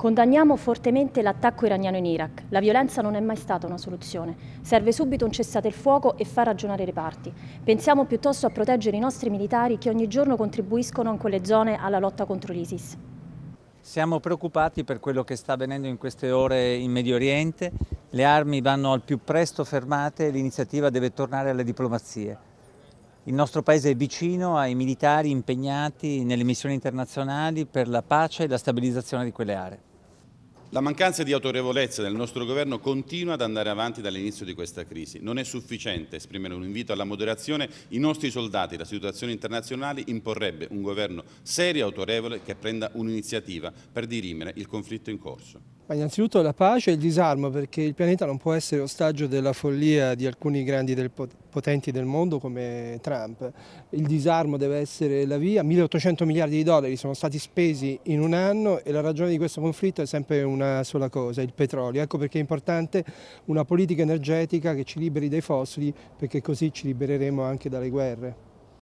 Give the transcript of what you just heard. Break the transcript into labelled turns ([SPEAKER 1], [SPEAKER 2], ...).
[SPEAKER 1] Condanniamo fortemente l'attacco iraniano in Iraq. La violenza non è mai stata una soluzione. Serve subito un cessate il fuoco e far ragionare le parti. Pensiamo piuttosto a proteggere i nostri militari che ogni giorno contribuiscono in quelle zone alla lotta contro l'ISIS.
[SPEAKER 2] Siamo preoccupati per quello che sta avvenendo in queste ore in Medio Oriente. Le armi vanno al più presto fermate e l'iniziativa deve tornare alle diplomazie. Il nostro Paese è vicino ai militari impegnati nelle missioni internazionali per la pace e la stabilizzazione di quelle
[SPEAKER 3] aree. La mancanza di autorevolezza del nostro governo continua ad andare avanti dall'inizio di questa crisi. Non è sufficiente esprimere un invito alla moderazione. I nostri soldati, la situazione internazionale imporrebbe un governo serio e autorevole che prenda un'iniziativa per dirimere il conflitto in corso.
[SPEAKER 4] Ma innanzitutto la pace e il disarmo, perché il pianeta non può essere ostaggio della follia di alcuni grandi del potenti del mondo come Trump. Il disarmo deve essere la via. 1800 miliardi di dollari sono stati spesi in un anno e la ragione di questo conflitto è sempre una sola cosa, il petrolio. Ecco perché è importante una politica energetica che ci liberi dai fossili, perché così ci libereremo anche dalle guerre.